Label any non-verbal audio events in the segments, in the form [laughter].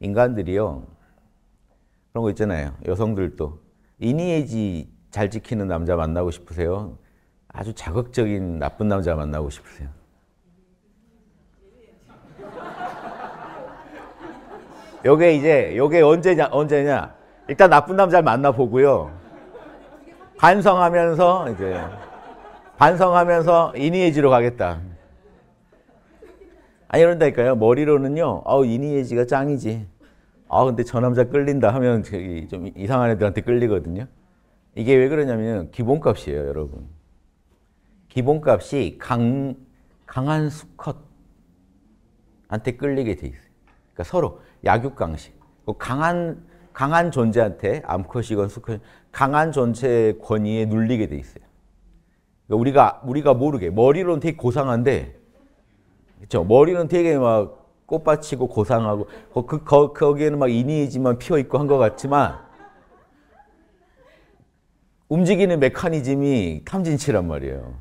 인간들이요. 그런 거 있잖아요. 여성들도. 이니에지 잘 지키는 남자 만나고 싶으세요? 아주 자극적인 나쁜 남자 만나고 싶으세요? 요게 이제, 요게 언제냐, 언제냐. 일단 나쁜 남자를 만나보고요. 반성하면서, 이제, 반성하면서 이니에지로 가겠다. 아니 그런다니까요. 머리로는요. 아우 이니에지가 짱이지. 아 근데 저 남자 끌린다 하면 저기 좀 이상한 애들한테 끌리거든요. 이게 왜 그러냐면 기본값이에요, 여러분. 기본값이 강 강한 수컷한테 끌리게 돼 있어요. 그러니까 서로 약육강식. 그 강한 강한 존재한테 암컷이건 수컷 강한 존재의 권위에 눌리게 돼 있어요. 그러니까 우리가 우리가 모르게 머리로는 되게 고상한데 그렇죠. 머리는 되게 막 꽃밭이고 고상하고 그, 거, 거기에는 막이니지만 피어 있고 한 것 같지만 움직이는 메커니즘이 탐진치란 말이에요.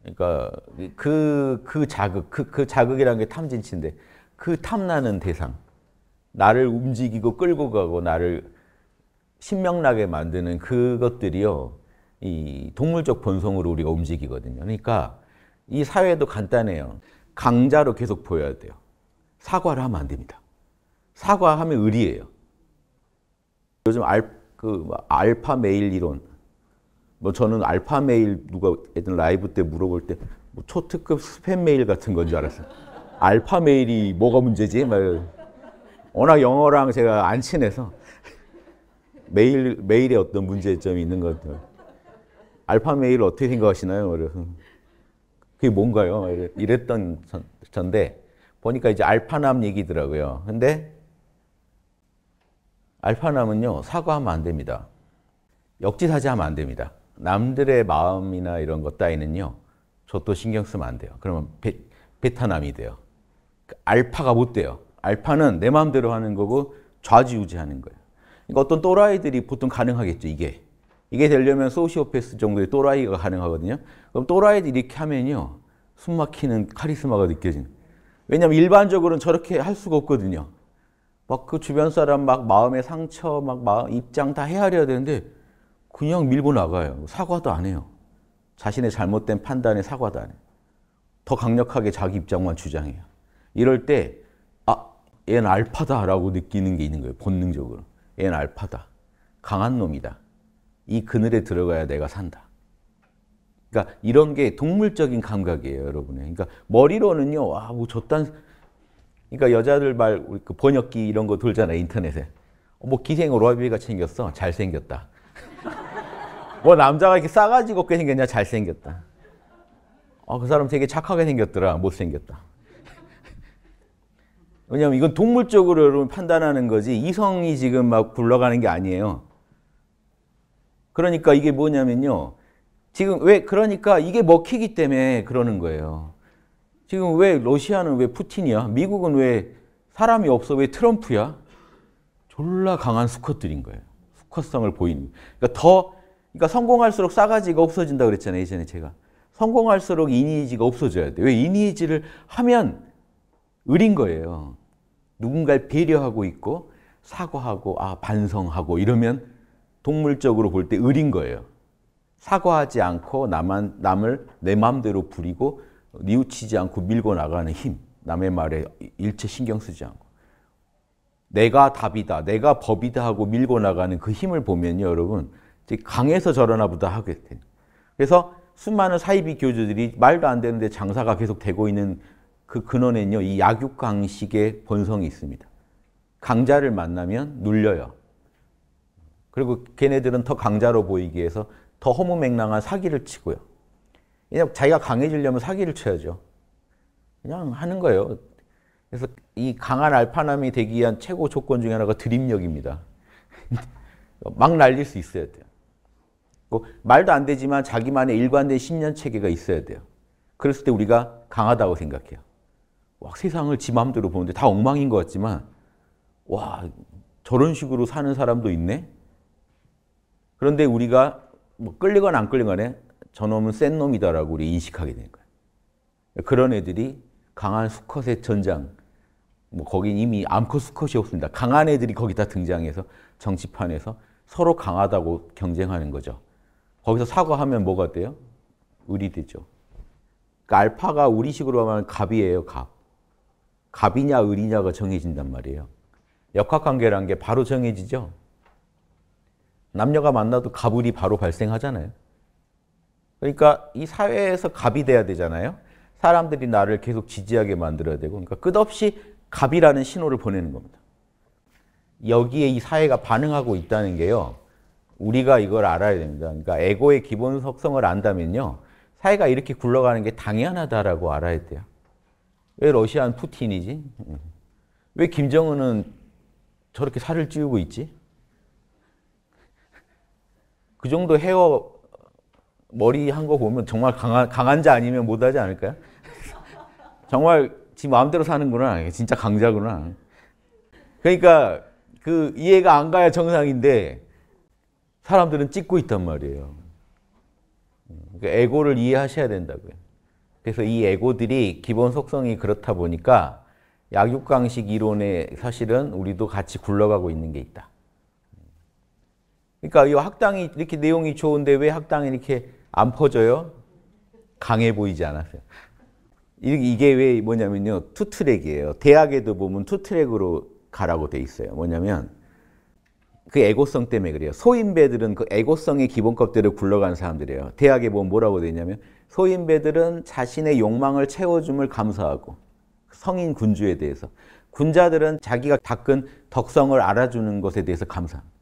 그러니까 그그 그 자극 그그 그자극이라게 탐진치인데 그 탐나는 대상 나를 움직이고 끌고 가고 나를 신명나게 만드는 그것들이요 이 동물적 본성으로 우리가 움직이거든요. 그러니까 이 사회도 간단해요. 강자로 계속 보여야 돼요. 사과를 하면 안 됩니다. 사과하면 의리예요. 요즘 알, 그, 뭐 알파 메일 이론. 뭐 저는 알파 메일 누가 예전 라이브 때 물어볼 때뭐 초특급 스팸 메일 같은 건 줄 알았어요. 알파 메일이 뭐가 문제지? 막 워낙 영어랑 제가 안 친해서 메일 메일에 어떤 문제점이 있는 것 같아요. 알파 메일 어떻게 생각하시나요? 그래서 그게 뭔가요? 이랬던 전데 보니까 이제 알파남 얘기더라고요. 근데 알파남은요 사과하면 안 됩니다. 역지사지하면 안 됩니다. 남들의 마음이나 이런 것 따위는요 저도 신경 쓰면 안 돼요. 그러면 베, 베타남이 돼요. 그 알파가 못 돼요. 알파는 내 마음대로 하는 거고 좌지우지하는 거예요. 그러니까 어떤 또라이들이 보통 가능하겠죠 이게. 이게 되려면 소시오패스 정도의 또라이가 가능하거든요. 그럼 또라이도 이렇게 하면요. 숨 막히는 카리스마가 느껴지는. 왜냐면 일반적으로는 저렇게 할 수가 없거든요. 막 그 주변 사람 막 마음의 상처, 막 마음, 입장 다 헤아려야 되는데 그냥 밀고 나가요. 사과도 안 해요. 자신의 잘못된 판단에 사과도 안 해요. 더 강력하게 자기 입장만 주장해요. 이럴 때, 아, 얘는 알파다라고 느끼는 게 있는 거예요. 본능적으로. 얘는 알파다. 강한 놈이다. 이 그늘에 들어가야 내가 산다. 그러니까 이런 게 동물적인 감각이에요, 여러분의. 그러니까 머리로는요, 와, 뭐 저딴, 그러니까 여자들 말, 그 번역기 이런 거돌잖아 인터넷에. 어, 뭐 기생 오비가 챙겼어. 잘생겼다. [laughs] 뭐 남자가 이렇게 싸가지고 꽤 생겼냐? 잘생겼다. 아, 그 사람 되게 착하게 생겼더라. 못생겼다. [laughs] 왜냐면 이건 동물적으로 판단하는 거지 이성이 지금 막 굴러가는 게 아니에요. 그러니까 이게 뭐냐면요. 지금 왜 그러니까 이게 먹히기 때문에 그러는 거예요. 지금 왜 러시아는 왜 푸틴이야? 미국은 왜 사람이 없어? 왜 트럼프야? 졸라 강한 수컷들인 거예요. 수컷성을 보인. 그러니까 더 그러니까 성공할수록 싸가지가 없어진다 그랬잖아요. 예전에 제가. 성공할수록 이니지가 없어져야 돼. 왜 이니지를 하면 을인 거예요. 누군가를 배려하고 있고 사과하고 아 반성하고 이러면 동물적으로 볼때 을인 거예요. 사과하지 않고 남한, 남을 내 마음대로 부리고 뉘우치지 않고 밀고 나가는 힘. 남의 말에 일체 신경 쓰지 않고. 내가 답이다, 내가 법이다 하고 밀고 나가는 그 힘을 보면요, 여러분. 강해서 저러나 보다 하게 됩니 그래서 수많은 사이비 교주들이 말도 안 되는데 장사가 계속 되고 있는 그 근원에는요, 이 약육강식의 본성이 있습니다. 강자를 만나면 눌려요. 그리고 걔네들은 더 강자로 보이기 위해서 더 허무맹랑한 사기를 치고요. 그냥 자기가 강해지려면 사기를 쳐야죠. 그냥 하는 거예요. 그래서 이 강한 알파남이 되기 위한 최고 조건 중에 하나가 드립력입니다. [laughs] 막 날릴 수 있어야 돼요. 뭐 말도 안 되지만 자기만의 일관된 신념 체계가 있어야 돼요. 그랬을 때 우리가 강하다고 생각해요. 와, 세상을 지 마음대로 보는데 다 엉망인 것 같지만, 와, 저런 식으로 사는 사람도 있네? 그런데 우리가 뭐 끌리건 안 끌리건에 저놈은 센 놈이다라고 우리 인식하게 되는 거예 그런 애들이 강한 수컷의 전장, 뭐 거긴 이미 암컷 수컷이 없습니다. 강한 애들이 거기 다 등장해서 정치판에서 서로 강하다고 경쟁하는 거죠. 거기서 사과하면 뭐가 돼요? 우리 되죠. 그러니까 알파가 우리식으로 하면 갑이에요, 갑. 갑이냐 을이냐가 정해진단 말이에요. 역학관계란 게 바로 정해지죠. 남녀가 만나도 갑을이 바로 발생하잖아요. 그러니까 이 사회에서 갑이 돼야 되잖아요. 사람들이 나를 계속 지지하게 만들어야 되고 그러니까 끝없이 갑이라는 신호를 보내는 겁니다. 여기에 이 사회가 반응하고 있다는 게요. 우리가 이걸 알아야 됩니다. 그러니까 에고의 기본 속성을 안다면요. 사회가 이렇게 굴러가는 게 당연하다라고 알아야 돼요. 왜 러시아는 푸틴이지? 왜 김정은은 저렇게 살을 찌우고 있지? 그 정도 헤어 머리 한 거 보면 정말 강한, 강한 자 아니면 못하지 않을까요? [laughs] 정말 지 마음대로 사는구나. 진짜 강자구나. 그러니까 그 이해가 안 가야 정상인데 사람들은 찍고 있단 말이에요. 그러니까 에고를 이해하셔야 된다고요. 그래서 이 에고들이 기본 속성이 그렇다 보니까 약육강식 이론에 사실은 우리도 같이 굴러가고 있는 게 있다. 그러니까 이 학당이 이렇게 내용이 좋은데 왜 학당이 이렇게 안 퍼져요? 강해 보이지 않았어 이게 왜 뭐냐면요. 투 트랙이에요. 대학에도 보면 투 트랙으로 가라고 돼 있어요. 뭐냐면 그 애고성 때문에 그래요. 소인배들은 그 애고성의 기본값대로 굴러가 사람들이에요. 대학에 보면 뭐라고 돼 있냐면 소인배들은 자신의 욕망을 채워줌을 감사하고 성인 군주에 대해서 군자들은 자기가 닦은 덕성을 알아주는 것에 대해서 감사합니다.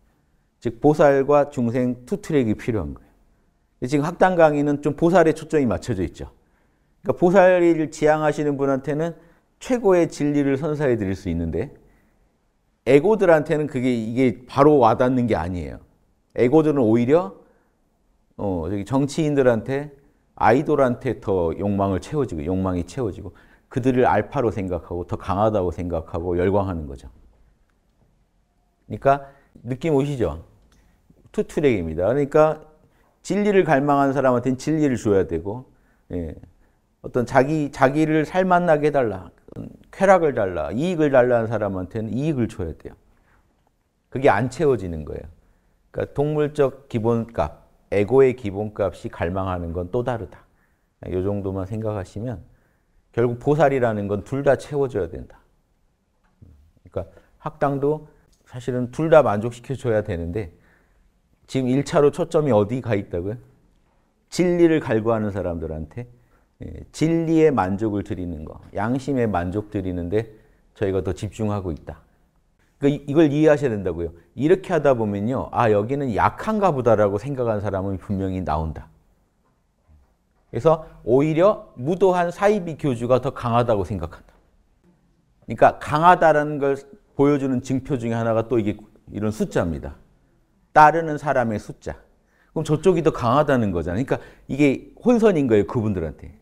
즉 보살과 중생 투 트랙이 필요한 거예요. 지금 학당 강의는 좀 보살에 초점이 맞춰져 있죠. 그러니까 보살을 지향하시는 분한테는 최고의 진리를 선사해 드릴 수 있는데 에고들한테는 그게 이게 바로 와닿는 게 아니에요. 에고들은 오히려 어, 저기 정치인들한테 아이돌한테 더 욕망을 채워지고 욕망이 채워지고 그들을 알파로 생각하고 더 강하다고 생각하고 열광하는 거죠. 그러니까 느낌 오시죠? 투트랙입니다 그러니까 진리를 갈망하는 사람한테는 진리를 줘야 되고 예. 어떤 자기 자기를 살맛나게 달라 쾌락을 달라 이익을 달라는 사람한테는 이익을 줘야 돼요. 그게 안 채워지는 거예요. 그러니까 동물적 기본값, 에고의 기본값이 갈망하는 건 또 다르다. 이 정도만 생각하시면 결국 보살이라는 건 둘 다 채워줘야 된다. 그러니까 학당도 사실은 둘 다 만족시켜줘야 되는데 지금 1차로 초점이 어디 가 있다고요? 진리를 갈구하는 사람들한테 예, 진리의 만족을 드리는 거, 양심의 만족 드리는데 저희가 더 집중하고 있다. 그러니까 이걸 이해하셔야 된다고요. 이렇게 하다 보면요. 아, 여기는 약한가 보다라고 생각한 사람은 분명히 나온다. 그래서 오히려 무도한 사이비 교주가 더 강하다고 생각한다. 그러니까 강하다라는 걸 보여주는 증표 중에 하나가 또 이게 이런 숫자입니다. 따르는 사람의 숫자. 그럼 저쪽이 더 강하다는 거잖아요. 그러니까 이게 혼선인 거예요, 그분들한테.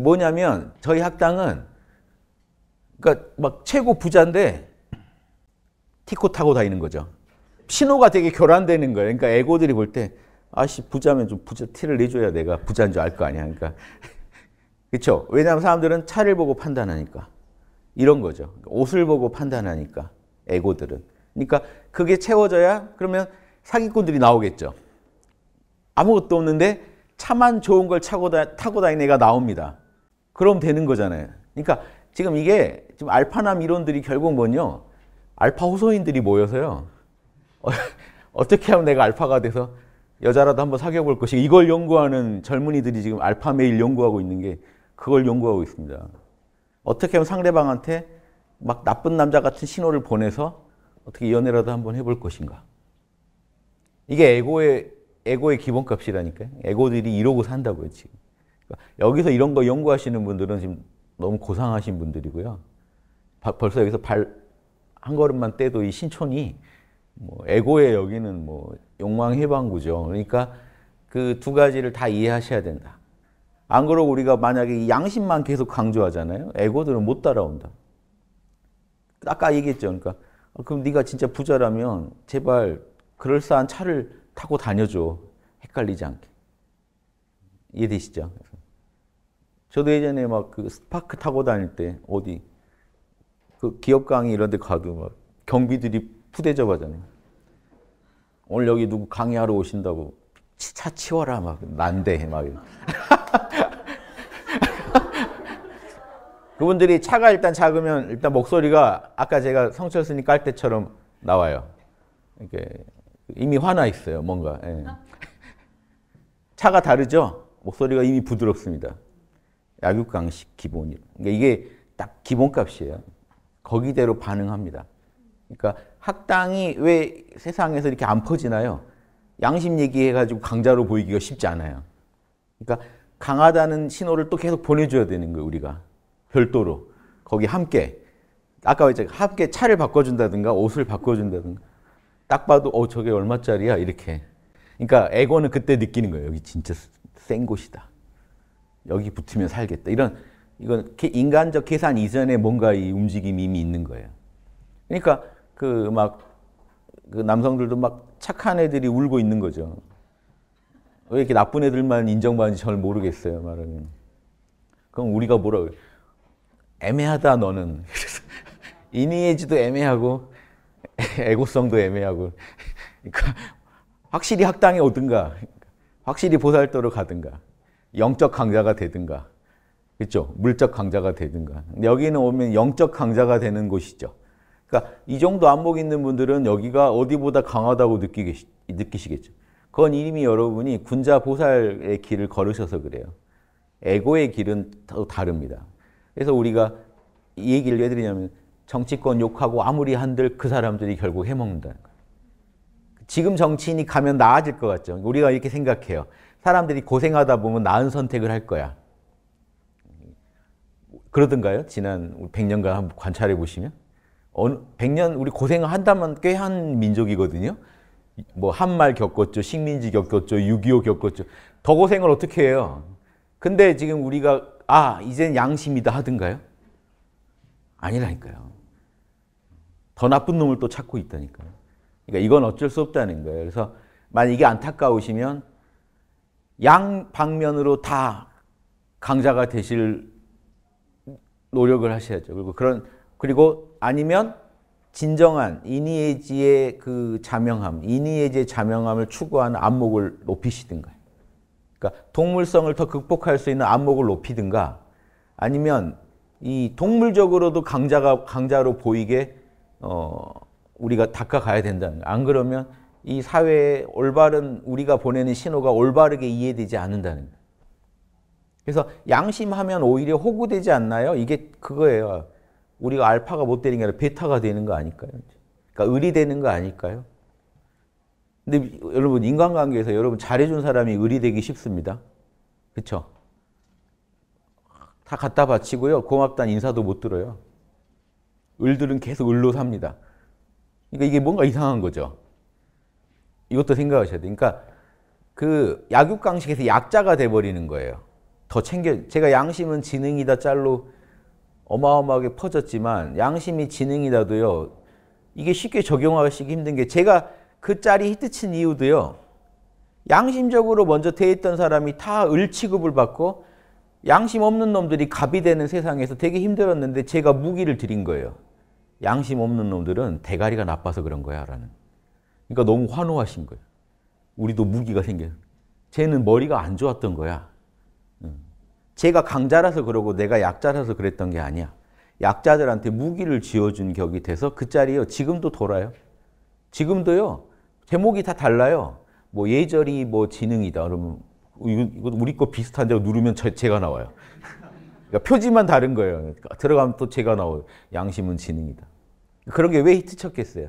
뭐냐면 저희 학당은 그러니까 막 최고 부자인데 티코 타고 다니는 거죠. 신호가 되게 교란되는 거예요. 그러니까 에고들이 볼 때 아씨 부자면 좀 부자 티를 내줘야 내가 부자인 줄 알 거 아니야. 그러니까 [laughs] 그렇죠. 왜냐하면 사람들은 차를 보고 판단하니까 이런 거죠. 옷을 보고 판단하니까 에고들은. 그러니까 그게 채워져야 그러면 사기꾼들이 나오겠죠. 아무것도 없는데 차만 좋은 걸 차고 다, 타고 다니는 애가 나옵니다. 그럼 되는 거잖아요. 그러니까 지금 이게 지금 알파남 이론들이 결국 뭐냐? 알파 호소인들이 모여서요. [laughs] 어, 떻게 하면 내가 알파가 돼서 여자라도 한번 사귀어 볼 것이 이걸 연구하는 젊은이들이 지금 알파 메일 연구하고 있는 게 그걸 연구하고 있습니다. 어떻게 하면 상대방한테 막 나쁜 남자 같은 신호를 보내서 어떻게 연애라도 한번 해볼 것인가. 이게 에고의 에고의 기본값이라니까요. 에고들이 이러고 산다고요, 지금. 그러니까 여기서 이런 거 연구하시는 분들은 지금 너무 고상하신 분들이고요. 바, 벌써 여기서 발한 걸음만 떼도 이 신촌이 뭐 에고의 여기는 뭐 욕망 해방구죠. 그러니까 그 두 가지를 다 이해하셔야 된다. 안 그러고 우리가 만약에 양심만 계속 강조하잖아요. 에고들은 못 따라온다. 아까 얘기했죠. 그러니까 아, 그럼 네가 진짜 부자라면 제발 그럴싸한 차를 타고 다녀줘. 헷갈리지 않게. 이해되시죠? 저도 예전에 막 그 스파크 타고 다닐 때 어디 그 기업 강의 이런 데 가도 막 경비들이 푸대접 하잖아요. 오늘 여기 누구 강의하러 오신다고 차 치워라 막 난데 막 [laughs] 그분들이 차가 일단 작으면 일단 목소리가 아까 제가 성철 스님 깔 때처럼 나와요. 이렇게 이미 화나 있어요, 뭔가. 예. 차가 다르죠? 목소리가 이미 부드럽습니다. 약육강식 기본이. 그러니까 이게 딱 기본값이에요. 거기대로 반응합니다. 그러니까 학당이 왜 세상에서 이렇게 안 퍼지나요? 양심 얘기해가지고 강자로 보이기가 쉽지 않아요. 그러니까 강하다는 신호를 또 계속 보내줘야 되는 거예요, 우리가. 별도로. 거기 함께. 아까 말했 함께 차를 바꿔준다든가 옷을 바꿔준다든가. 딱 봐도 어 저게 얼마짜리야 이렇게. 그러니까 에고는 그때 느끼는 거예요. 여기 진짜 센 곳이다. 여기 붙으면 살겠다. 이런 이건 인간적 계산 이전에 뭔가 이 움직임이 이미 있는 거예요. 그러니까 그막그 그 남성들도 막 착한 애들이 울고 있는 거죠. 왜 이렇게 나쁜 애들만 인정받는지 잘 모르겠어요. 말하면 그럼 우리가 뭐라고 애매하다 너는. [laughs] 이니에지도 애매하고 [laughs] 애고성도 애매하고. 그러니까 확실히 학당에 오든가, 확실히 보살도로 가든가, 영적 강자가 되든가, 그렇죠? 물적 강자가 되든가. 여기는 오면 영적 강자가 되는 곳이죠. 그러니까 이 정도 안목 있는 분들은 여기가 어디보다 강하다고 느끼 느끼시겠죠. 그건 이미 여러분이 군자 보살의 길을 걸으셔서 그래요. 에고의 길은 또 다릅니다. 그래서 우리가 이 얘기를 해드리냐면 정치권 욕하고 아무리 한들 그 사람들이 결국 해먹는다는 거예요. 지금 정치인이 가면 나아질 것 같죠. 우리가 이렇게 생각해요. 사람들이 고생하다 보면 나은 선택을 할 거야. 그러던가요? 지난 100년간 한번 관찰해 보시면. 어느, 100년 우리 고생 한다면 꽤 한 민족이거든요. 뭐 한말 겪었죠. 식민지 겪었죠. 6.25 겪었죠. 더 고생을 어떻게 해요? 근데 지금 우리가 아, 이젠 양심이다 하던가요? 아니라니까요. 더 나쁜 놈을 또 찾고 있다니까요. 그러니까 이건 어쩔 수 없다는 거예요. 그래서 만약 이게 안타까우시면 양 방면으로 다 강자가 되실 노력을 하셔야죠. 그리고 그런 그리고 아니면 진정한 이니에지의 그 자명함, 이니에지의 자명함을 추구하는 안목을 높이시든가. 그러니까 동물성을 더 극복할 수 있는 안목을 높이든가 아니면 이 동물적으로도 강자가 강자로 보이게 어, 우리가 닦아가야 된다는 거안 그러면 이 사회의 올바른 우리가 보내는 신호가 올바르게 이해되지 않는다는 거예요. 그래서 양심하면 오히려 호구되지 않나요? 이게 그거예요. 우리가 알파가 못 되는 게 아니라 베타가 되는 거 아닐까요? 그러니까 을이 되는 거 아닐까요? 근데 여러분 인간관계에서 여러분 잘해준 사람이 을이 되기 쉽습니다. 그렇죠? 다 갖다 바치고요. 고맙다는 인사도 못 들어요. 을들은 계속 을로 삽니다. 그러니까 이게 뭔가 이상한 거죠. 이것도 생각하셔야 돼요. 그러니까 그 약육강식에서 약자가 돼버리는 거예요. 더 챙겨, 제가 양심은 지능이다 짤로 어마어마하게 퍼졌지만 양심이 지능이다도요. 이게 쉽게 적용하시기 힘든 게 제가 그 짤이 히트친 이유도요. 양심적으로 먼저 대했던 사람이 다 을 취급을 받고 양심 없는 놈들이 갑이 되는 세상에서 되게 힘들었는데 제가 무기를 드린 거예요. 양심 없는 놈들은 대가리가 나빠서 그런 거야 라는. 그러니까 너무 환호하신 거예요. 우리도 무기가 생겨요. 쟤는 머리가 안 좋았던 거야. 제가 강자라서 그러고 내가 약자라서 그랬던 게 아니야. 약자들한테 무기를 쥐어준 격이 돼서 그 자리요. 지금도 돌아요. 지금도요. 제목이 다 달라요. 뭐 예절이 뭐 지능이다. 그러면 이거 우리 거 비슷한데 누르면 제가 나와요. 그러니까 표지만 다른 거예요. 그러니까 들어가면 또 제가 나오고 양심은 지능이다. 그런 게 왜 히트 쳤겠어요?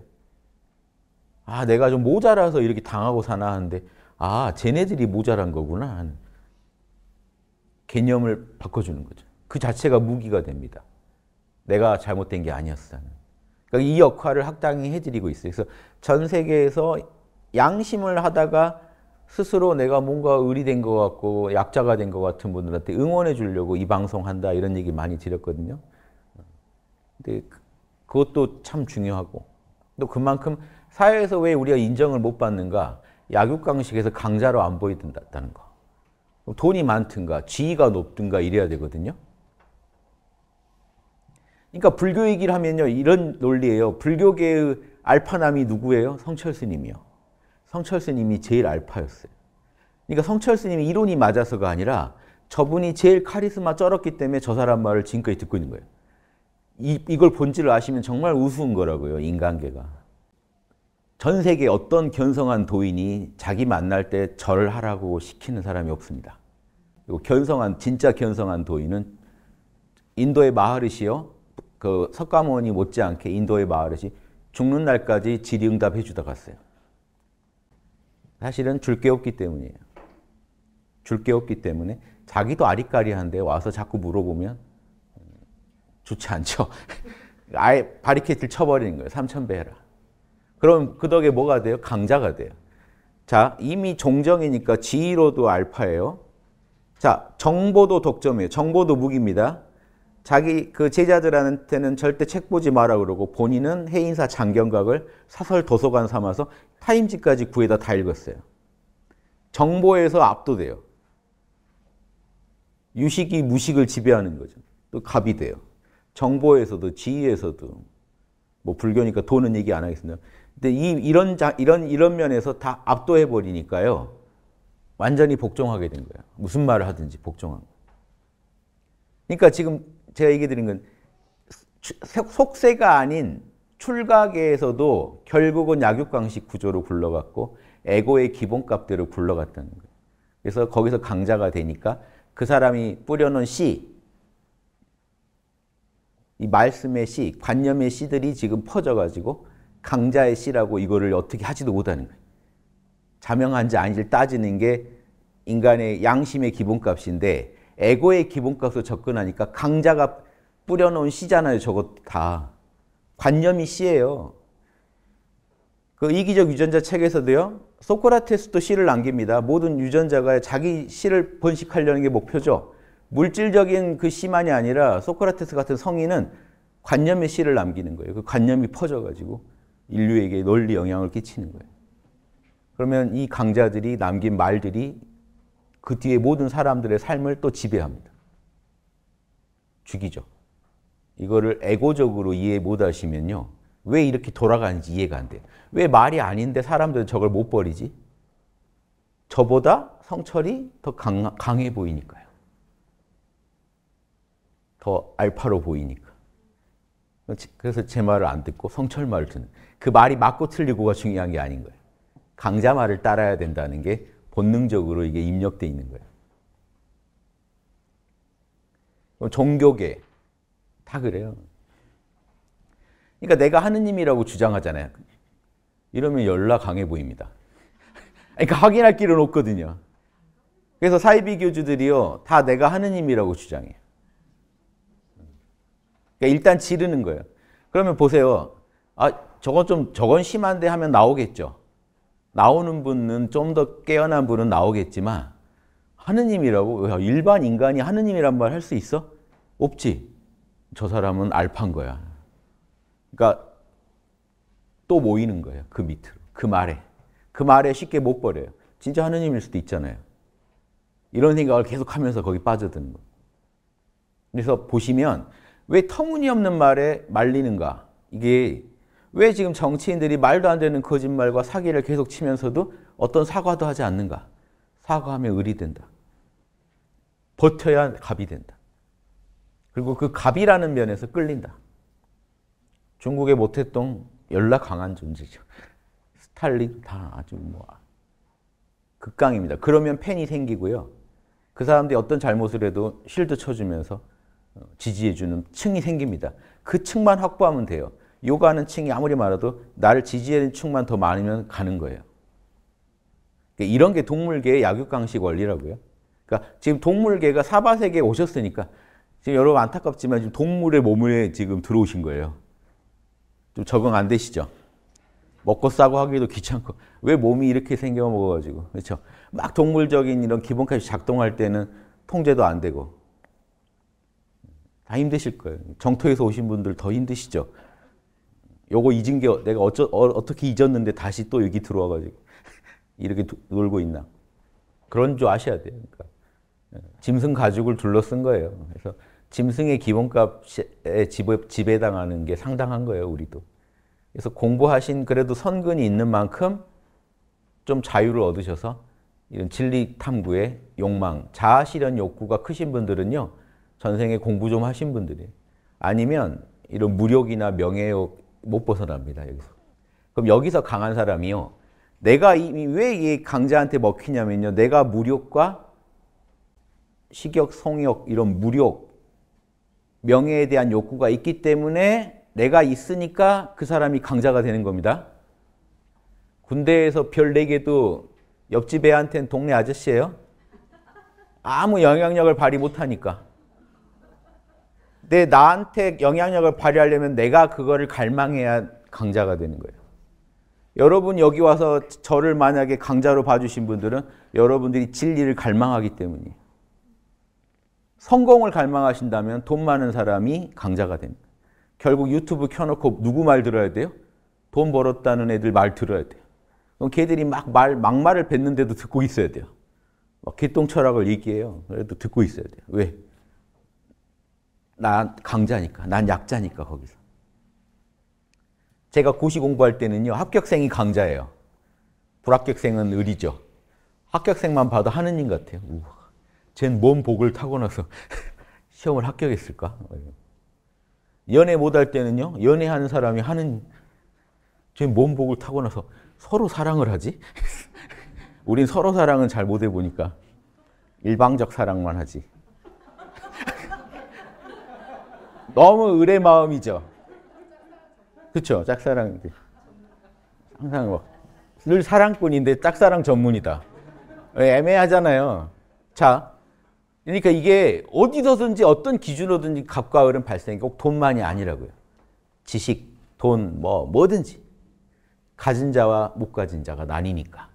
아 내가 좀 모자라서 이렇게 당하고 사나 하는데 아 쟤네들이 모자란 거구나 하는 개념을 바꿔주는 거죠. 그 자체가 무기가 됩니다. 내가 잘못된 게 아니었어. 그러니까 이 역할을 학당이 해드리고 있어요. 그래서 전 세계에서 양심을 하다가 스스로 내가 뭔가 의리된 것 같고 약자가 된 것 같은 분들한테 응원해 주려고 이 방송 한다 이런 얘기 많이 드렸거든요. 근데 그, 그것도 참 중요하고 또 그만큼 사회에서 왜 우리가 인정을 못 받는가 약육강식에서 강자로 안 보이든다는 거 돈이 많든가 지위가 높든가 이래야 되거든요. 그러니까 불교 얘기를 하면요 이런 논리예요. 불교계의 알파남이 누구예요? 성철 스님이요. 성철 스님이 제일 알파였어요. 그러니까 성철 스님의 이론이 맞아서가 아니라 저분이 제일 카리스마 쩔었기 때문에 저 사람 말을 지금까지 듣고 있는 거예요. 이, 이걸 본질을 아시면 정말 우스운 거라고요, 인간계가. 전 세계 어떤 견성한 도인이 자기 만날 때 절을 하라고 시키는 사람이 없습니다. 그리고 견성한, 진짜 견성한 도인은 인도의 마하르시요, 그 석가모니 못지않게 인도의 마하르시 죽는 날까지 질의응답 해주다 갔어요. 사실은 줄 게 없기 때문이에요. 줄 게 없기 때문에 자기도 아리까리한데 와서 자꾸 물어보면 음, 좋지 않죠. [laughs] 아예 바리케이트를 쳐버리는 거예요. 3천배 해라. 그럼 그 덕에 뭐가 돼요? 강자가 돼요. 자, 이미 종정이니까 G로도 알파예요. 자, 정보도 독점이에요. 정보도 무기입니다. 자기 그 제자들한테는 절대 책 보지 마라 그러고 본인은 해인사 장경각을 사설 도서관 삼아서 타임지까지 구해다 다 읽었어요. 정보에서 압도돼요. 유식이 무식을 지배하는 거죠. 또 갑이 돼요. 정보에서도 지위에서도 뭐 불교니까 돈은 얘기 안 하겠습니다. 근데 이 이런 자, 이런 이런 면에서 다 압도해 버리니까요. 완전히 복종하게 된 거예요. 무슨 말을 하든지 복종한 거. 그러니까 지금 제가 얘기 드린 건 속세가 아닌 출가계에서도 결국은 약육강식 구조로 굴러갔고 에고의 기본값대로 굴러갔다는 거예요. 그래서 거기서 강자가 되니까 그 사람이 뿌려놓은 씨, 이 말씀의 씨, 관념의 씨들이 지금 퍼져가지고 강자의 씨라고 이거를 어떻게 하지도 못하는 거예요. 자명한지 아닌지 따지는 게 인간의 양심의 기본값인데 에고의 기본값으로 접근하니까 강자가 뿌려놓은 씨잖아요. 저것 다. 관념이 씨예요. 그 이기적 유전자 책에서도요. 소크라테스도 씨를 남깁니다. 모든 유전자가 자기 씨를 번식하려는 게 목표죠. 물질적인 그 씨만이 아니라 소크라테스 같은 성인은 관념의 씨를 남기는 거예요. 그 관념이 퍼져가지고 인류에게 널리 영향을 끼치는 거예요. 그러면 이 강자들이 남긴 말들이 그 뒤에 모든 사람들의 삶을 또 지배합니다. 죽이죠. 이거를 에고적으로 이해 못 하시면요. 왜 이렇게 돌아가는지 이해가 안 돼요. 왜 말이 아닌데 사람들은 저걸 못 버리지? 저보다 성철이 더 강, 강해 보이니까요. 더 알파로 보이니까. 그래서 제 말을 안 듣고 성철 말을 듣는. 그 말이 맞고 틀리고가 중요한 게 아닌 거예요. 강자 말을 따라야 된다는 게 본능적으로 이게 입력돼 있는 거예요. 종교계 다 그래요. 그러니까 내가 하느님이라고 주장하잖아요. 이러면 열라 강해 보입니다. 그러니까 확인할 길은 없거든요. 그래서 사이비 교주들이요. 다 내가 하느님이라고 주장해요. 그러니까 일단 지르는 거예요. 그러면 보세요. 아, 저건 좀 저건 심한데 하면 나오겠죠. 나오는 분은 좀 더 깨어난 분은 나오겠지만 하느님이라고 일반 인간이 하느님이란 말 할 수 있어? 없지. 저 사람은 알파 거야. 그러니까 또 모이는 거예요. 그 밑으로. 그 말에. 그 말에 쉽게 못 버려요. 진짜 하느님일 수도 있잖아요. 이런 생각을 계속 하면서 거기 빠져드는 거 그래서 보시면 왜 터무니없는 말에 말리는가? 이게 왜 지금 정치인들이 말도 안 되는 거짓말과 사기를 계속 치면서도 어떤 사과도 하지 않는가? 사과하면 을이 된다. 버텨야 갑이 된다. 그리고 그 갑이라는 면에서 끌린다. 중국의 모태똥 연락 강한 존재죠. 스탈린 다 아주 뭐 극강입니다. 그러면 팬이 생기고요. 그 사람들이 어떤 잘못을 해도 실드 쳐주면서 어, 지지해주는 층이 생깁니다. 그 층만 확보하면 돼요. 요가하는 층이 아무리 많아도 나를 지지하는 층만 더 많으면 가는 거예요. 그러니까 이런 게 동물계의 약육강식 원리라고요. 그러니까 지금 동물계가 사바세계에 오셨으니까 지금 여러분 안타깝지만 지금 동물의 몸에 지금 들어오신 거예요. 좀 적응 안 되시죠? 먹고 싸고 하기도 귀찮고 왜 몸이 이렇게 생겨 먹어가지고 그렇죠? 막 동물적인 이런 기본까지 작동할 때는 통제도 안 되고 다 힘드실 거예요. 정토에서 오신 분들 더 힘드시죠? 요거 잊은 게 내가 어쩌, 어, 떻게 잊었는데 다시 또 여기 들어와가지고 [laughs] 이렇게 도, 놀고 있나. 그런 줄 아셔야 돼요. 그러니까 예. 짐승 가죽을 둘러쓴 거예요. 그래서 짐승의 기본값에 지배, 당하는게 상당한 거예요, 우리도. 그래서 공부하신 그래도 선근이 있는 만큼 좀 자유를 얻으셔서 이런 진리 탐구의 욕망, 자아 실현 욕구가 크신 분들은요, 전생에 공부 좀 하신 분들이 아니면 이런 무력이나 명예욕 못 벗어납니다. 여기서. 그럼 여기서 강한 사람이요. 내가 왜이 강자한테 먹히냐면요. 내가 무력과 식욕, 성욕 이런 무력, 명예에 대한 욕구가 있기 때문에 내가 있으니까 그 사람이 강자가 되는 겁니다. 군대에서 별 4개도 옆집 애한테는 동네 아저씨예요. 아무 영향력을 발휘 못하니까. 내 나한테 영향력을 발휘하려면 내가 그거를 갈망해야 강자가 되는 거예요. 여러분 여기 와서 저를 만약에 강자로 봐주신 분들은 여러분들이 진리를 갈망하기 때문이에요. 성공을 갈망하신다면 돈 많은 사람이 강자가 됩니다. 결국 유튜브 켜놓고 누구 말 들어야 돼요? 돈 벌었다는 애들 말 들어야 돼요. 그럼 걔들이 막 말, 막말을 뱉는데도 듣고 있어야 돼요. 막 개똥 철학을 얘기해요. 그래도 듣고 있어야 돼요. 왜? 난 강자니까, 난 약자니까 거기서. 제가 고시 공부할 때는요, 합격생이 강자예요. 불합격생은 을이죠. 합격생만 봐도 하느님 같아요. 우와, 쟨뭔 복을 타고나서 [laughs] 시험을 합격했을까? 연애 못할 때는요, 연애하는 사람이 하는, 쟨뭔 복을 타고나서 서로 사랑을 하지? [laughs] 우린 서로 사랑은 잘 못 해보니까 일방적 사랑만 하지. 너무 의뢰 마음이죠. 그렇죠. 짝사랑 항상 막늘 뭐, 사랑꾼인데 짝사랑 전문이다. 예, 애매하잖아요. 자, 그러니까 이게 어디서든지 어떤 기준으로든지 값과 을은 발생이 꼭 돈만이 아니라고요. 지식, 돈, 뭐 뭐든지 가진 자와 못 가진 자가 나뉘니까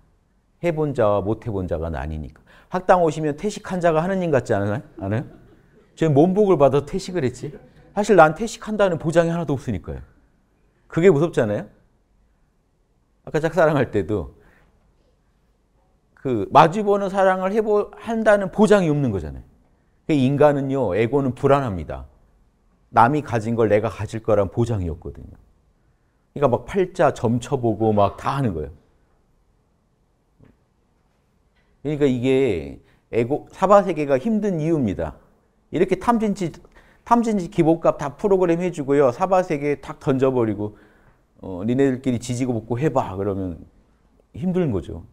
해본 자와 못 해본 자가 나뉘니까 학당 오시면 퇴식한 자가 하느님 같지 않아요? 아요쟤 몸복을 받아 퇴식을 했지? 사실 난 퇴식한다는 보장이 하나도 없으니까요. 그게 무섭잖아요. 아까 짝사랑할 때도 그 마주보는 사랑을 해보 한다는 보장이 없는 거잖아요. 그 인간은요, 에고는 불안합니다. 남이 가진 걸 내가 가질 거란 보장이 없거든요. 그러니까 막 팔자 점쳐보고 막 다 하는 거예요. 그러니까 이게 에고 사바세계가 힘든 이유입니다. 이렇게 탐진치 탐진지 기본값 다 프로그램 해주고요. 사바세계 탁 던져버리고 어, 니네들끼리 지지고 먹고 해봐. 그러면 힘든 거죠.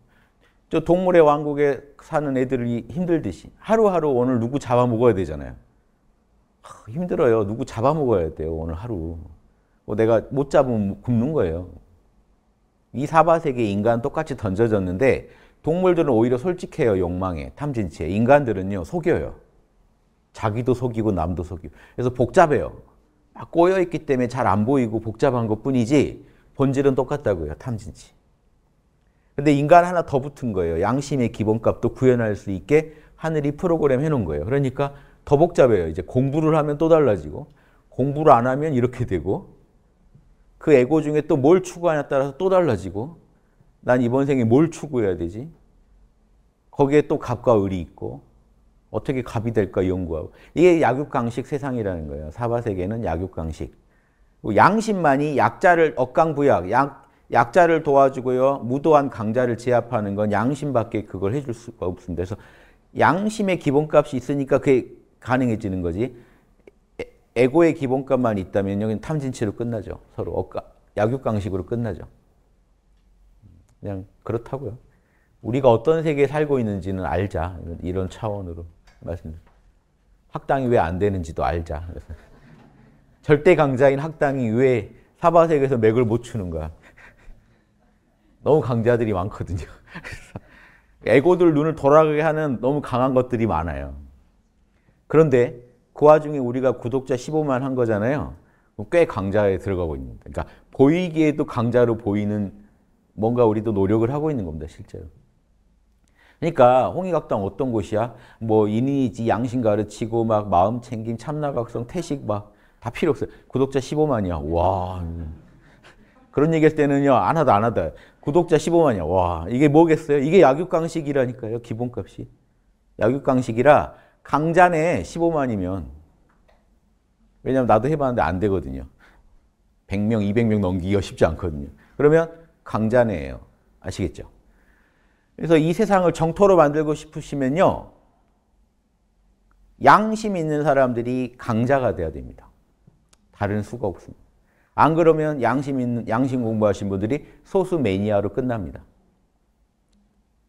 저 동물의 왕국에 사는 애들이 힘들듯이 하루하루 오늘 누구 잡아먹어야 되잖아요. 하, 힘들어요. 누구 잡아먹어야 돼요. 오늘 하루. 뭐 내가 못 잡으면 굶는 거예요. 이 사바세계 인간 똑같이 던져졌는데 동물들은 오히려 솔직해요. 욕망에 탐진치에. 인간들은요. 속여요. 자기도 속이고 남도 속이고. 그래서 복잡해요. 막 꼬여있기 때문에 잘 안 보이고 복잡한 것 뿐이지 본질은 똑같다고요. 탐진치. 근데 인간 하나 더 붙은 거예요. 양심의 기본값도 구현할 수 있게 하늘이 프로그램 해놓은 거예요. 그러니까 더 복잡해요. 이제 공부를 하면 또 달라지고 공부를 안 하면 이렇게 되고 그 에고 중에 또 뭘 추구하냐에 따라서 또 달라지고 난 이번 생에 뭘 추구해야 되지? 거기에 또 값과 을이 있고 어떻게 갑이 될까 연구하고 이게 약육강식 세상이라는 거예요. 사바세계는 약육강식. 양심만이 약자를 억강부약, 약, 약자를 도와주고요. 무도한 강자를 제압하는 건 양심밖에 그걸 해줄 수가 없습니다. 그래서 양심의 기본값이 있으니까 그게 가능해지는 거지. 에, 고의 기본값만 있다면 여기는 탐진치로 끝나죠. 서로 억가, 약육강식으로 끝나죠. 그냥 그렇다고요. 우리가 어떤 세계에 살고 있는지는 알자. 이런 차원으로. 말씀 학당이 왜 안 되는지도 알자. 절대 강자인 학당이 왜 사바세계에서 맥을 못 추는가. 너무 강자들이 많거든요. 에고들 눈을 돌아가게 하는 너무 강한 것들이 많아요. 그런데 그 와중에 우리가 구독자 15만 한 거잖아요. 꽤 강자에 들어가고 있습니다. 그러니까 보이기에도 강자로 보이는 뭔가 우리도 노력을 하고 있는 겁니다, 실제로. 그러니까 홍익학당 어떤 곳이야? 뭐 인의지, 양심 가르치고 막 마음 챙김, 참나각성, 태식 막 다 필요 없어요. 구독자 15만이야. 와. 그런 얘기할 때는요. 안 하다 안 하다. 구독자 15만이야. 와. 이게 뭐겠어요? 이게 약육강식이라니까요. 기본값이. 약육강식이라 강자네 15만이면 왜냐면 나도 해봤는데 안 되거든요. 100명, 200명 넘기기가 쉽지 않거든요. 그러면 강자네예요. 아시겠죠? 그래서 이 세상을 정토로 만들고 싶으시면요. 양심 있는 사람들이 강자가 돼야 됩니다. 다른 수가 없습니다. 안 그러면 양심 있는 양심 공부하신 분들이 소수 매니아로 끝납니다.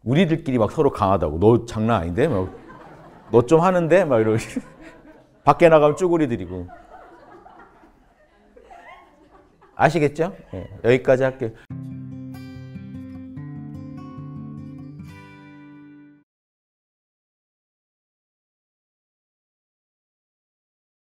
우리들끼리 막 서로 강하다고 너 장난 아닌데 막너좀 하는데 막 이러고 [laughs] 밖에 나가면 쭈구리들이고 아시겠죠? 네. 여기까지 할게요.